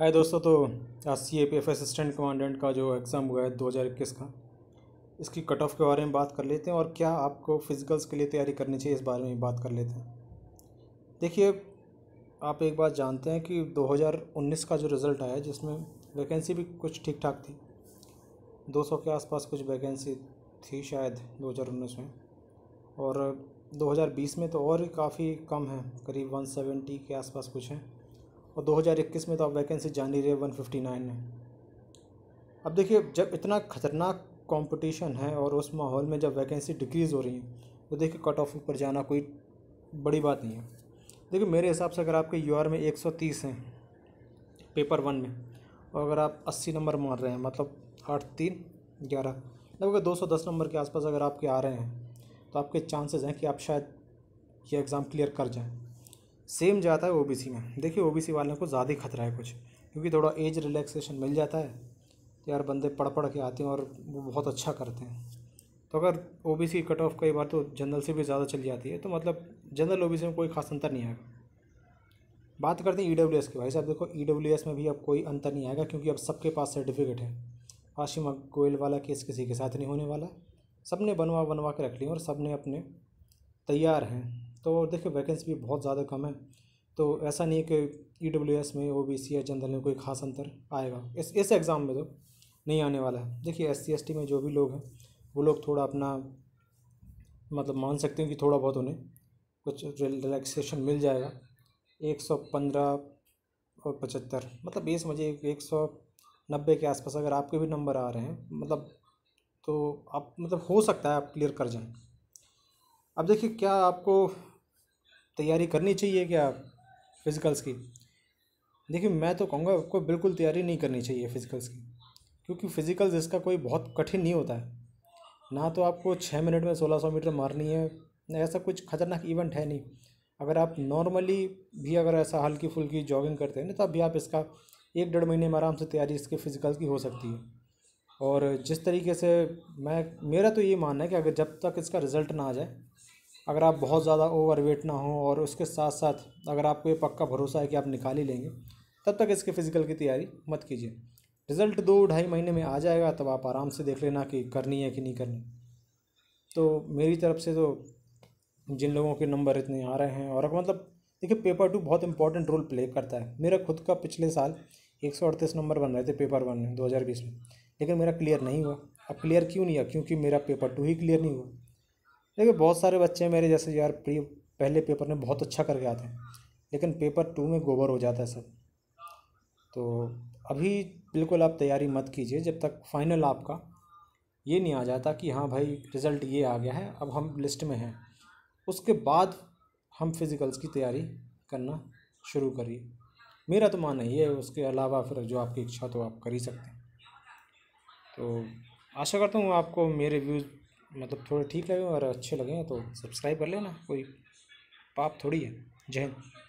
हाय दोस्तों तो आज C A P F assistant commandant का जो एग्ज़ाम हुआ है दो हज़ार इक्कीस का इसकी कट ऑफ के बारे में बात कर लेते हैं और क्या आपको फिज़िकल्स के लिए तैयारी करनी चाहिए इस बारे में बात कर लेते हैं देखिए आप एक बात जानते हैं कि 2019 का जो रिज़ल्ट आया जिसमें वैकेंसी भी कुछ ठीक ठाक थी 200 के आसपास कुछ वैकेंसी थी शायद 2019 में और 2020 में तो और काफ़ी कम है करीब 170 के आसपास कुछ हैं और 2021 में तो आप वैकेंसी जान ही रहे वन फिफ्टी नाइन अब देखिए जब इतना ख़तरनाक कंपटीशन है और उस माहौल में जब वैकेंसी डिक्रीज़ हो रही है तो देखिए कट ऑफ पर जाना कोई बड़ी बात नहीं है देखिए मेरे हिसाब से अगर आपके यू में एक सौ तीस हैं पेपर वन में और अगर आप अस्सी नंबर मार रहे हैं मतलब आठ तीन ग्यारह लगभग दो सौ दस नंबर के आसपास अगर आपके आ रहे हैं तो आपके चांसेस हैं कि आप शायद ये एग्ज़ाम क्लियर कर जाएं सेम जाता है ओबीसी में देखिए ओबीसी वालों को ज़्यादा ही खतरा है कुछ क्योंकि थोड़ा एज रिलैक्सेशन मिल जाता है यार बंदे पढ़ पढ़ के आते हैं और वो बहुत अच्छा करते हैं तो अगर O B C cut off कई बार तो जनरल से भी ज़्यादा चली जाती है तो मतलब जनरल ओ बी सी में कोई खास अंतर नहीं आएगा बात करते हैं ई डब्ल्यू एस की भाई साहब देखो ई डब्ल्यू एस में भी अब कोई अंतर नहीं आएगा क्योंकि अब सबके पास सर्टिफिकेट है आशिम गोयल वाला केस किसी के साथ नहीं होने वाला सब ने बनवा बनवा के रख लिया और सब ने अपने तैयार हैं तो देखिए वैकेंसी भी बहुत ज़्यादा कम है तो ऐसा नहीं है कि ई डब्ल्यू एस में ओ बी सी या जनरल में कोई खास अंतर आएगा इस इस एग्ज़ाम में तो नहीं आने वाला है देखिए एस सी एस टी में जो भी लोग हैं वो लोग थोड़ा अपना मतलब मान सकते हैं कि थोड़ा बहुत उन्हें कुछ रिलैक्सेशन मिल जाएगा एक सौ पंद्रह और पचहत्तर मतलब ये समझिए एक सौ नब्बे के आसपास अगर आपके भी नंबर आ रहे हैं मतलब तो आप मतलब हो सकता है आप क्लियर कर जाएं अब देखिए क्या आपको तैयारी करनी चाहिए क्या फ़िज़िकल्स की देखिए मैं तो कहूँगा आपको बिल्कुल तैयारी नहीं करनी चाहिए फ़िज़िकल्स की क्योंकि फ़िज़िकल्स इसका कोई बहुत कठिन नहीं होता है ना तो आपको छः मिनट में सोलह सौ मीटर मारनी है ऐसा कुछ ख़तरनाक इवेंट है नहीं अगर आप नॉर्मली भी अगर ऐसा हल्की फुल्की जॉगिंग करते हैं ना तब भी आप इसका एक डेढ़ महीने में आराम से तैयारी इसके फ़िज़िकल की हो सकती है और जिस तरीके से मैं मेरा तो ये मानना है कि अगर जब तक इसका रिज़ल्ट ना आ जाए अगर आप बहुत ज़्यादा ओवर वेट ना हो और उसके साथ साथ अगर आपको ये पक्का भरोसा है कि आप निकाल ही लेंगे तब तक इसके फिज़िकल की तैयारी मत कीजिए रिज़ल्ट दो ढाई महीने में आ जाएगा तब आप आराम से देख लेना कि करनी है कि नहीं करनी तो मेरी तरफ से तो जिन लोगों के नंबर इतने आ रहे हैं और मतलब देखिए पेपर टू बहुत इंपॉर्टेंट रोल प्ले करता है मेरा खुद का पिछले साल एक सौ अड़तीस नंबर बन रहे थे पेपर वन में दो हज़ार बीस में लेकिन मेरा क्लियर नहीं हुआ अब क्लियर क्यों नहीं हुआ क्योंकि मेरा पेपर टू ही क्लियर नहीं हुआ देखिए बहुत सारे बच्चे मेरे जैसे यार प्री पहले पेपर में बहुत अच्छा करके आते हैं लेकिन पेपर टू में गोबर हो जाता है सब तो अभी बिल्कुल आप तैयारी मत कीजिए जब तक फाइनल आपका ये नहीं आ जाता कि हाँ भाई रिज़ल्ट ये आ गया है अब हम लिस्ट में हैं उसके बाद हम फिज़िकल्स की तैयारी करना शुरू करिए मेरा तो मानना ही है उसके अलावा फिर जो आपकी इच्छा तो आप कर ही सकते हैं तो आशा करता हूँ आपको मेरे व्यूज़ मतलब थोड़े ठीक लगे और अच्छे लगें तो सब्सक्राइब कर लेना कोई पाप थोड़ी है जय हिंद